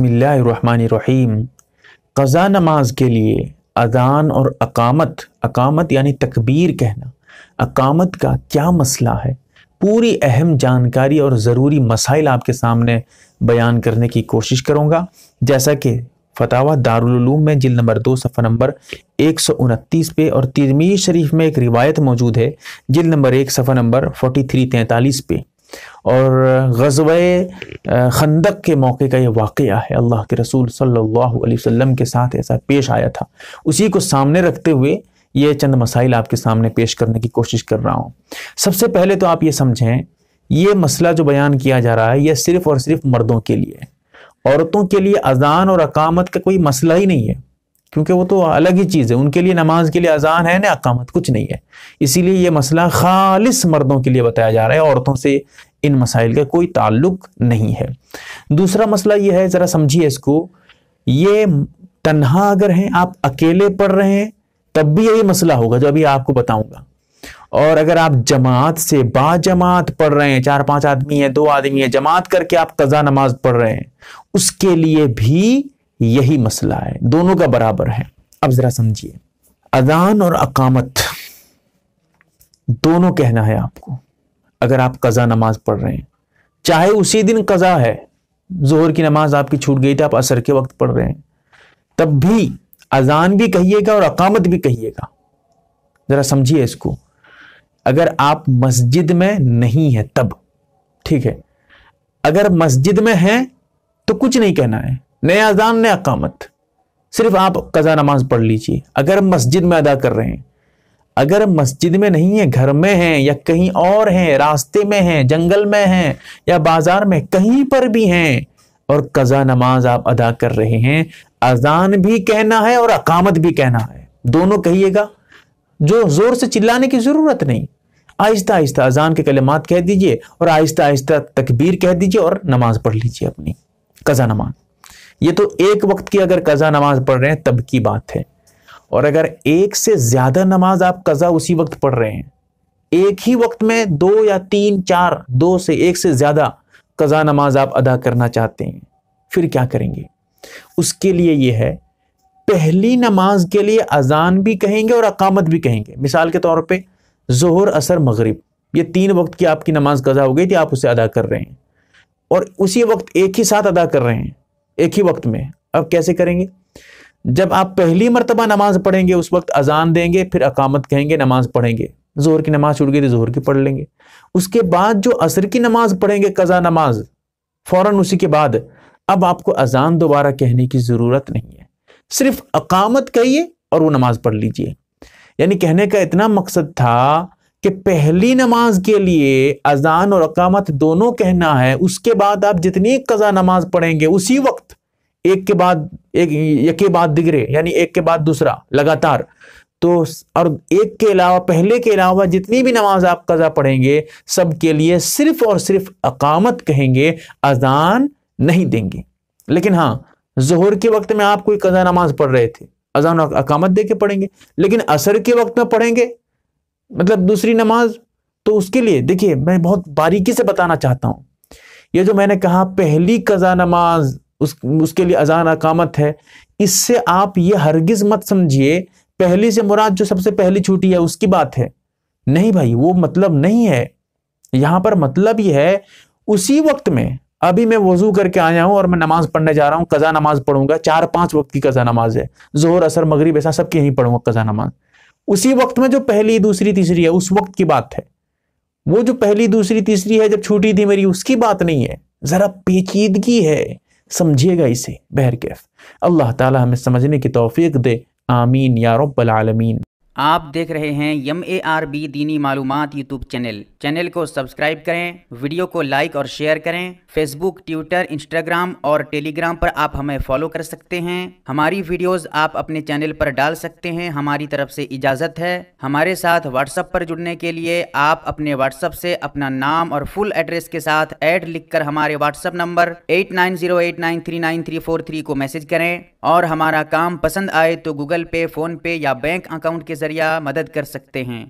बसमीम क़ज़ा नमाज के लिए अजान और अकामत अकामत यानी तकबीर कहना अकामत का क्या मसला है पूरी अहम जानकारी और ज़रूरी मसाइल आपके सामने बयान करने की कोशिश करूँगा जैसा कि फतावा दारूम में जिल नंबर दो सफ़ा नंबर एक सौ उनतीस पे और तिरमीर शरीफ में एक रिवायत मौजूद है जिल नंबर एक सफ़ा नंबर फोर्टी थ्री तैंतालीस पे और गजब खंदक के मौके का ये वाक़ है अल्लाह के रसूल सल्लल्लाहु अलैहि वसल्लम के साथ ऐसा पेश आया था उसी को सामने रखते हुए ये चंद मसाइल आपके सामने पेश करने की कोशिश कर रहा हूँ सबसे पहले तो आप ये समझें ये मसला जो बयान किया जा रहा है यह सिर्फ़ और सिर्फ मर्दों के लिए औरतों के लिए अजान और अकामत का कोई मसला ही नहीं है क्योंकि वो तो अलग ही चीज़ है उनके लिए नमाज के लिए अजान है ना अकामत कुछ नहीं है इसीलिए ये मसला खालिस मर्दों के लिए बताया जा रहा है औरतों से इन मसाइल का कोई ताल्लुक नहीं है दूसरा मसला ये है ज़रा समझिए इसको ये तन्हा अगर हैं आप अकेले पढ़ रहे हैं तब भी यही मसला होगा जो अभी आपको बताऊंगा और अगर आप जमात से बाजमात पढ़ रहे हैं चार पांच आदमी है दो आदमी है जमात करके आप कजा नमाज पढ़ रहे हैं उसके लिए भी यही मसला है दोनों का बराबर है अब ज़रा समझिए अजान और अकामत दोनों कहना है आपको अगर आप कज़ा नमाज पढ़ रहे हैं चाहे उसी दिन कज़ा है जोहर की नमाज आपकी छूट गई थी आप असर के वक्त पढ़ रहे हैं तब भी अजान भी कहिएगा और अकामत भी कहिएगा ज़रा समझिए इसको अगर आप मस्जिद में नहीं है तब ठीक है अगर मस्जिद में हैं तो कुछ नहीं कहना है नया अजान नया कामत सिर्फ आप कज़ा नमाज पढ़ लीजिए अगर मस्जिद में अदा कर रहे हैं अगर मस्जिद में नहीं है घर में हैं या कहीं और हैं रास्ते में हैं जंगल में हैं या बाजार में कहीं पर भी हैं और कज़ा नमाज आप अदा कर रहे हैं अजान भी कहना है और अकामत भी कहना है दोनों कहिएगा जो ज़ोर से चिल्लाने की ज़रूरत नहीं आहिस्ता आहिस्ता अजान के कलेमात कह दीजिए और आहिस्ता आहिस्ता तकबीर कह दीजिए और नमाज पढ़ लीजिए अपनी कज़ा नमाज ये तो एक वक्त की अगर कज़ा नमाज पढ़ रहे हैं तब की बात है और अगर एक से ज़्यादा नमाज आप कज़ा उसी वक्त पढ़ रहे हैं एक ही वक्त में दो या तीन चार दो से एक से ज़्यादा कज़ा नमाज आप अदा करना चाहते हैं फिर क्या करेंगे उसके लिए ये है पहली नमाज के लिए अजान भी कहेंगे और अकामत भी कहेंगे मिसाल के तौर पे जहर असर मगरिब ये तीन वक्त की आपकी नमाज कज़ा हो गई थी आप उसे अदा कर रहे हैं और उसी वक्त एक ही साथ अदा कर रहे हैं एक ही वक्त में अब कैसे करेंगे जब आप पहली मरतबा नमाज पढ़ेंगे उस वक्त अजान देंगे फिर अकामत कहेंगे नमाज पढ़ेंगे जोहर की नमाज छुड़ गई तो जोहर की पढ़ लेंगे उसके बाद जो असर की नमाज पढ़ेंगे कज़ा नमाज फ़ौरन उसी के बाद अब आपको अजान दोबारा कहने की ज़रूरत नहीं है सिर्फ अकामत कहिए और वो नमाज पढ़ लीजिए यानी कहने का इतना मकसद था कि पहली नमाज के लिए अजान और अकामत दोनों कहना है उसके बाद आप जितनी कज़ा नमाज पढ़ेंगे उसी वक्त एक के बाद एक यके बाद दिगरे यानी एक के बाद दूसरा लगातार तो और एक के अलावा पहले के अलावा जितनी भी नमाज आप कज़ा पढ़ेंगे सब के लिए सिर्फ और सिर्फ अकामत कहेंगे अजान नहीं देंगे लेकिन हाँ जहर के वक्त में आप कोई कज़ा नमाज पढ़ रहे थे अजान अकामत दे के पढ़ेंगे लेकिन असर के वक्त में पढ़ेंगे मतलब दूसरी नमाज तो उसके लिए देखिए मैं बहुत बारीकी से बताना चाहता हूँ ये जो मैंने कहा पहली कज़ा नमाज उस उसके लिए अजान अकामत है इससे आप ये हरगिज़ मत समझिए पहली से मुराद जो सबसे पहली छूटी है उसकी बात है नहीं भाई वो मतलब नहीं है यहां पर मतलब ये है उसी वक्त में अभी मैं वजू करके आया हूं और मैं नमाज पढ़ने जा रहा हूँ कज़ा नमाज पढ़ूंगा चार पांच वक्त की कज़ा नमाज है जोहर असर मगरब ऐसा सबके यहीं पढ़ूंगा कज़ा नमाज उसी वक्त में जो पहली दूसरी तीसरी है उस वक्त की बात है वो जो पहली दूसरी तीसरी है जब छूटी थी मेरी उसकी बात नहीं है ज़रा पेचीदगी है समझिएगा इसे बहर कैफ अल्लाह ताला हमें समझने की तौफीक दे आमीन या रब्बल आलमीन आप देख रहे हैं यम ए आर बी दीनी मालूमात यूट्यूब चैनल चैनल को सब्सक्राइब करें वीडियो को लाइक और शेयर करें फेसबुक ट्विटर इंस्टाग्राम और टेलीग्राम पर आप हमें फॉलो कर सकते हैं हमारी वीडियोस आप अपने चैनल पर डाल सकते हैं हमारी तरफ से इजाज़त है हमारे साथ व्हाट्सएप पर जुड़ने के लिए आप अपने व्हाट्सएप से अपना नाम और फुल एड्रेस के साथ ऐड लिख हमारे व्हाट्सएप नंबर एट को मैसेज करें और हमारा काम पसंद आए तो गूगल पे फ़ोन पे या बैंक अकाउंट के जरिए मदद कर सकते हैं